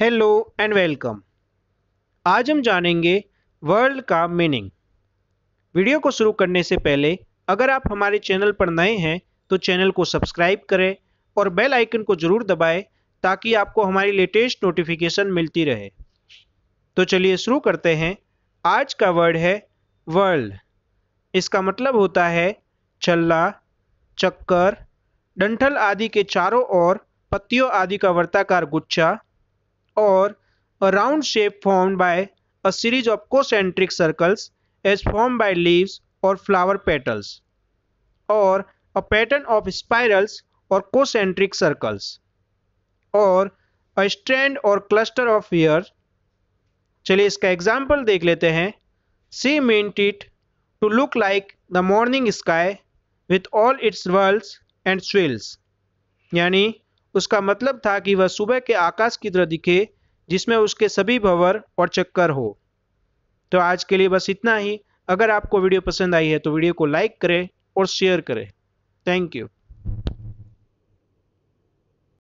hello and welcome आज हम जानेंगे वर्ल्ड का मीनिंग वीडियो को शुरू करने से पहले अगर आप हमारे चैनल पर नए हैं तो चैनल को सब्सक्राइब करें और बेल आइकन को ज़रूर दबाएं ताकि आपको हमारी लेटेस्ट नोटिफिकेशन मिलती रहे तो चलिए शुरू करते हैं आज का वर्ड है वर्ल्ड इसका मतलब होता है छल्ला चक्कर डंठल आदि के चारों ओर पत्तियों आदि का वर्ताकार गुच्छा or a round shape formed by a series of concentric circles as formed by leaves or flower petals or a pattern of spirals or concentric circles or a strand or cluster of hair चलिए इसका example देख लेते हैं she meant it to look like the morning sky with all its whirls and swirls यानी उसका मतलब था कि वह सुबह के आकाश की तरह दिखे जिसमें उसके सभी भंवर और चक्कर हो तो आज के लिए बस इतना ही अगर आपको वीडियो पसंद आई है तो वीडियो को लाइक करें और शेयर करें थैंक यू